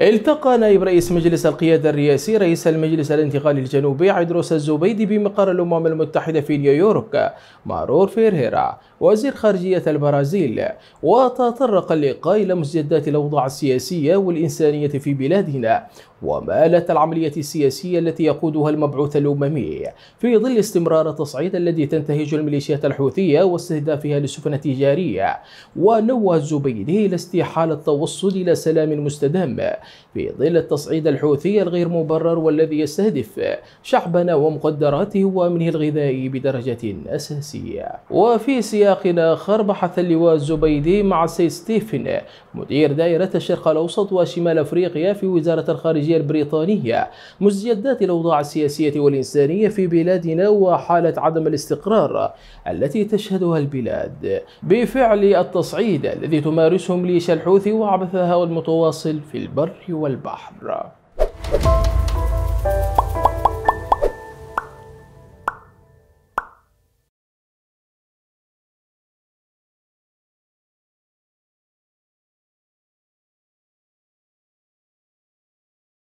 التقى نائب رئيس مجلس القيادة الرئاسي رئيس المجلس الانتقالي الجنوبي عدروس الزبيدي بمقر الأمم المتحدة في نيويورك مارور فيرهيرا وزير خارجية البرازيل وتطرق اللقاء إلى مستجدات الأوضاع السياسية والإنسانية في بلادنا ومالة العملية السياسية التي يقودها المبعوث الأممي في ظل استمرار التصعيد الذي تنتهج الميليشيات الحوثية واستهدافها للسفن التجارية ونوه الزبيدي إلى استحالة التوصل إلى سلام مستدام في ظل التصعيد الحوثي الغير مبرر والذي يستهدف شعبنا ومقدراته وامنه الغذائي بدرجة أساسية وفي سياق آخر بحث اللواء الزبيدي مع السيد ستيفن مدير دائرة الشرق الأوسط وشمال أفريقيا في وزارة الخارجية البريطانية مزجدات الأوضاع السياسية والإنسانية في بلادنا وحالة عدم الاستقرار التي تشهدها البلاد بفعل التصعيد الذي تمارسه ميليشيا الحوثي وعبثها المتواصل في البر البر والبحر